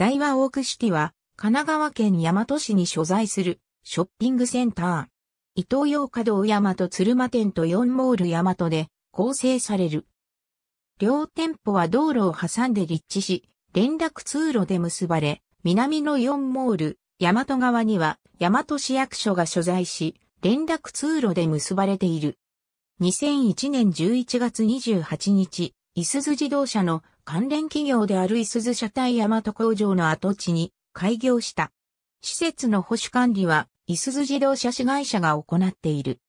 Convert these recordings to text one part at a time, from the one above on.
大和オークシティは、神奈川県大和市に所在するショッピングセンター。伊東洋華道大和鶴間店と4モール大和で構成される。両店舗は道路を挟んで立地し、連絡通路で結ばれ、南の4モール、大和側には大和市役所が所在し、連絡通路で結ばれている。2001年11月28日、いすゞ自動車の関連企業であるいすず車体大和工場の跡地に開業した。施設の保守管理は、いすず自動車市会社が行っている。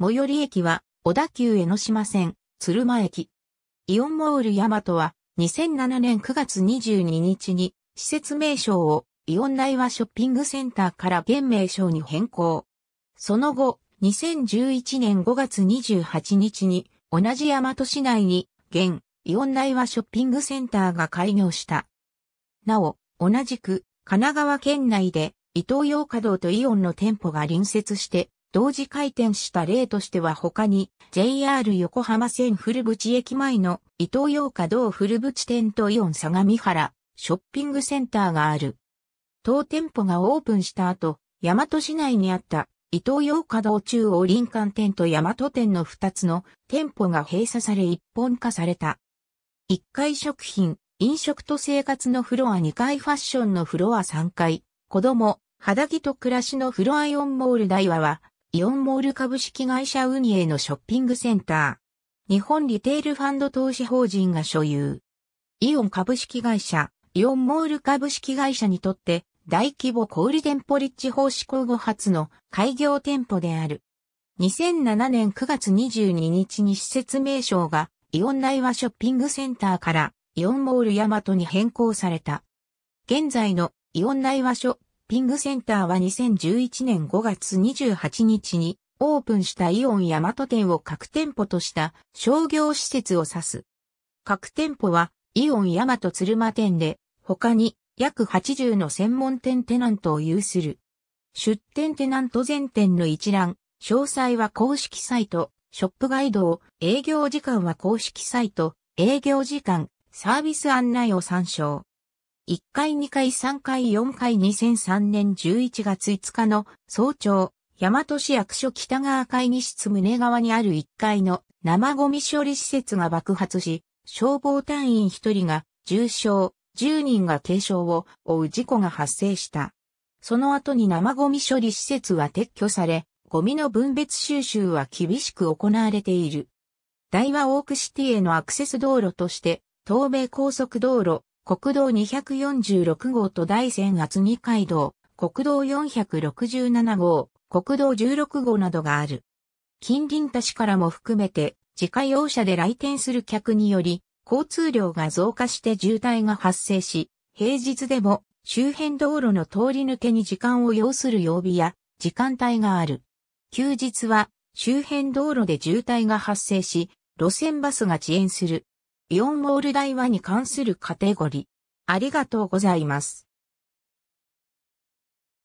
最寄り駅は、小田急江ノ島線、鶴間駅。イオンモール大和は、2007年9月22日に、施設名称を、イオン内和ショッピングセンターから現名称に変更。その後、2011年5月28日に、同じ大和市内に、現、イオン内はショッピングセンターが開業した。なお、同じく、神奈川県内で、伊東洋華堂とイオンの店舗が隣接して、同時開店した例としては他に、JR 横浜線古淵駅前の伊東洋華堂古淵店とイオン相模原、ショッピングセンターがある。当店舗がオープンした後、大和市内にあった伊東洋華道中央林間店と大和店の2つの店舗が閉鎖され一本化された。1階食品、飲食と生活のフロア2階ファッションのフロア3階、子供、肌着と暮らしのフロアイオンモール大和は、イオンモール株式会社運営のショッピングセンター。日本リテールファンド投資法人が所有。イオン株式会社、イオンモール株式会社にとって、大規模小売店舗立地法施行後初の開業店舗である。2007年9月22日に施設名称がイオン内はショッピングセンターからイオンモールヤマトに変更された。現在のイオン内はショッピングセンターは2011年5月28日にオープンしたイオンヤマト店を各店舗とした商業施設を指す。各店舗はイオンヤマト鶴間店で他に約80の専門店テナントを有する。出店テナント全店の一覧、詳細は公式サイト、ショップガイドを、営業時間は公式サイト、営業時間、サービス案内を参照。1回2回3回4回2003年11月5日の早朝、大和市役所北側会議室胸側にある1階の生ゴミ処理施設が爆発し、消防隊員1人が重傷、10人が軽傷を負う事故が発生した。その後に生ゴミ処理施設は撤去され、ゴミの分別収集は厳しく行われている。大和オークシティへのアクセス道路として、東米高速道路、国道246号と大仙厚二街道、国道467号、国道16号などがある。近隣都市からも含めて、自家用車で来店する客により、交通量が増加して渋滞が発生し、平日でも周辺道路の通り抜けに時間を要する曜日や時間帯がある。休日は周辺道路で渋滞が発生し、路線バスが遅延する。イオンモール台湾に関するカテゴリー。ありがとうございます。